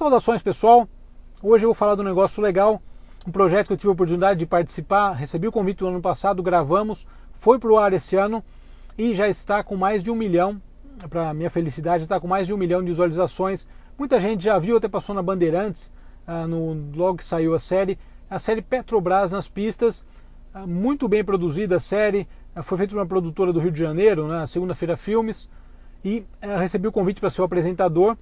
Saudações pessoal, hoje eu vou falar de um negócio legal, um projeto que eu tive a oportunidade de participar, recebi o convite no ano passado, gravamos, foi para o ar esse ano e já está com mais de um milhão, para minha felicidade, está com mais de um milhão de visualizações. Muita gente já viu, até passou na Bandeirantes, ah, no logo que saiu a série, a série Petrobras nas pistas, ah, muito bem produzida a série, ah, foi feita por uma produtora do Rio de Janeiro, na né, Segunda-feira Filmes, e recebi o convite para ser o apresentador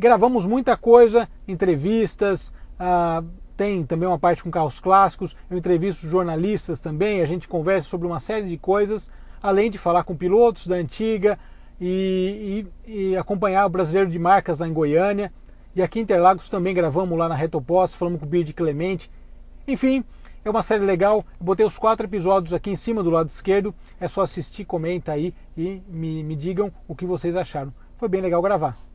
Gravamos muita coisa, entrevistas, ah, tem também uma parte com carros clássicos, eu entrevisto jornalistas também, a gente conversa sobre uma série de coisas, além de falar com pilotos da antiga e, e, e acompanhar o brasileiro de marcas lá em Goiânia. E aqui em Interlagos também gravamos lá na Retopós, falamos com o Bird de Clemente. Enfim, é uma série legal. botei os quatro episódios aqui em cima do lado esquerdo. É só assistir, comenta aí e me, me digam o que vocês acharam. Foi bem legal gravar.